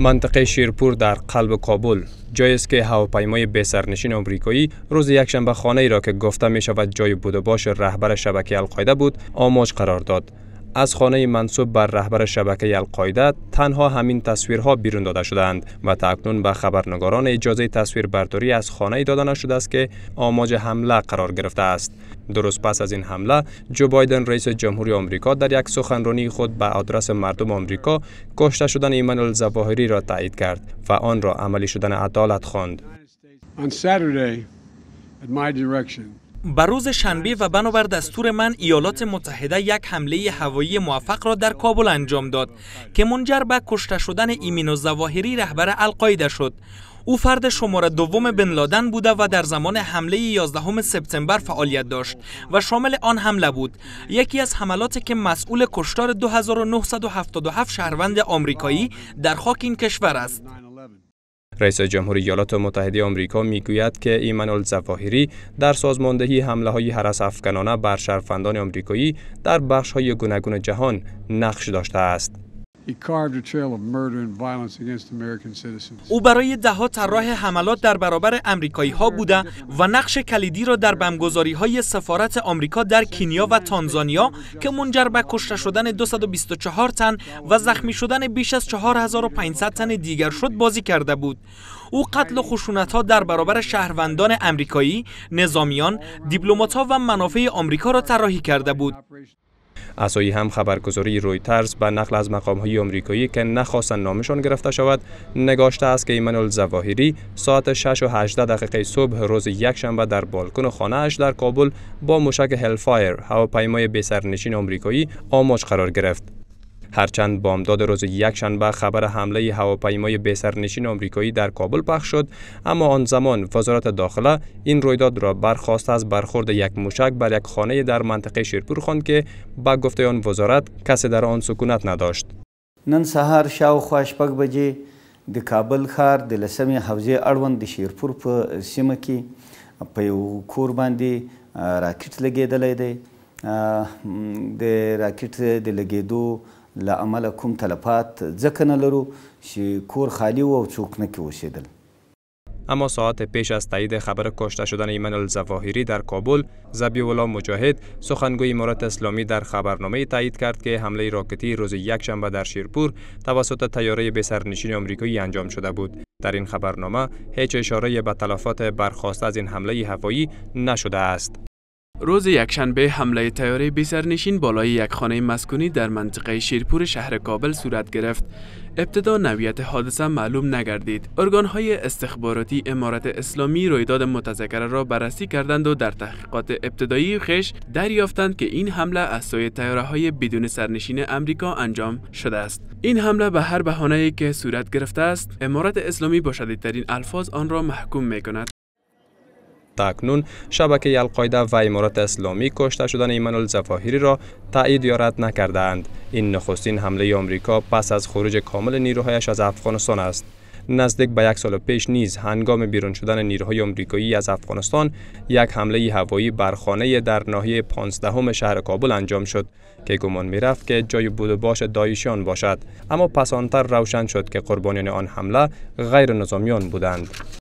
منطقه شیرپور در قلب کابل جایی است که هواپیمای بسرنشین آمریکایی روز یکشنبه خانه ای را که گفته می شود جای بودباش رهبر شبکه القاعده بود آماج قرار داد از خانه منصوب بر رهبر شبکه القاعده تنها همین تصویرها بیرون داده شدند و اکنون به خبرنگاران اجازه تصویر برداری از خانه داده نشده است که آماج حمله قرار گرفته است درست پس از این حمله جو بایدن رئیس جمهوری آمریکا در یک سخنرانی خود به آدرس مردم آمریکا کشته شدن ایمانوئل زواهری را تایید کرد و آن را عملی شدن عدالت خواند به روز شنبه و بنابر دستور من ایالات متحده یک حمله هوایی موفق را در کابل انجام داد که منجر به کشته شدن ایمین و زواهری رهبر القاعده شد او فرد شماره دوم بن لادن بوده و در زمان حمله 11 سپتامبر فعالیت داشت و شامل آن حمله بود یکی از حملاتی که مسئول کشتار 2977 شهروند آمریکایی در خاک این کشور است رئیس جمهوری ایالات متحده آمریکا میگوید که ایمنال زواهری در سازماندهی حمله های حرس افکنانه بر شرفندان آمریکایی در بخش های گوناگون جهان نقش داشته است. او برای دهها طراح حملات در برابر امریکایی ها بوده و نقش کلیدی را در بمگذاری های سفارت آمریکا در کینیا و تانزانیا که منجر به کشته شدن 224 تن و زخمی شدن بیش از 4500 تن دیگر شد بازی کرده بود. او قتل و خشونت ها در برابر شهروندان امریکایی، نظامیان، ها و منافع آمریکا را طراحی کرده بود. اسایی هم خبرگزاری رویترز به نقل از مقام های آمریکایی که نخواستن نامشان گرفته شود نگاشته است که ایمنال زواهری ساعت 6 و 18 دقیقه صبح روز یکشنبه در بالکن خانه اش در کابل با مشک هلفایر هواپیمای بسرنشین آمریکایی آماج قرار گرفت هرچند بامداد روز یکشنبه خبر حمله هواپیمای بسرنشین آمریکایی در کابل پخش شد اما آن زمان وزارت داخله این رویداد را برخواست از برخورد یک موشک بر یک خانه در منطقه شیرپور خواند که با گفته آن وزارت کسی در آن سکونت نداشت نن سهار شاوخوا شپږ بجې د کابل ښار د لسمې حوزې اړوند د شیرپور په سیمه کې په یو کور باندې راکټ لګېدلی دی د راکټ د لګېدو له کوم تلفات لرو کور خالی و او نکی نه اما ساعت پیش از تایید خبر کشته شدن ایمن الزواهری در کابل زبی الله مجاهد سخنگوی امارات اسلامی در خبرنامه تایید کرد که حمله راکتی روز یکشنبه در شیرپور توسط تیاره بسرنشین آمریکایی انجام شده بود در این خبرنامه هیچ اشاره به تلفات برخواسته از این حمله هوایی نشده است روز یکشنبه حمله تیاره سرنشین بالای یک خانه مسکونی در منطقه شیرپور شهر کابل صورت گرفت. ابتدا نویت حادثه معلوم نگردید. ارگانهای استخباراتی امارت اسلامی رویداد متذکره را بررسی کردند و در تحقیقات ابتدایی خش دریافتند که این حمله از سوی تیاره های بدون سرنشین امریکا انجام شده است. این حمله به هر بهانه‌ای که صورت گرفته است، امارت اسلامی با شدیدترین الفاظ آن را محکوم می اکنون شبکه القاعده و امارات اسلامی کشته شدن ایمن الزفاهری را تایید یا رد نکردند این نخستین حمله آمریکا پس از خروج کامل نیروهایش از افغانستان است نزدیک به یک سال پیش نیز هنگام بیرون شدن نیروهای آمریکایی از افغانستان یک حمله هوایی بر خانه در ناحیه 15 شهر کابل انجام شد که گمان میرفت که جای بود باش دایشان باشد اما پسانتر روشن شد که قربانیان آن حمله غیر نظامیان بودند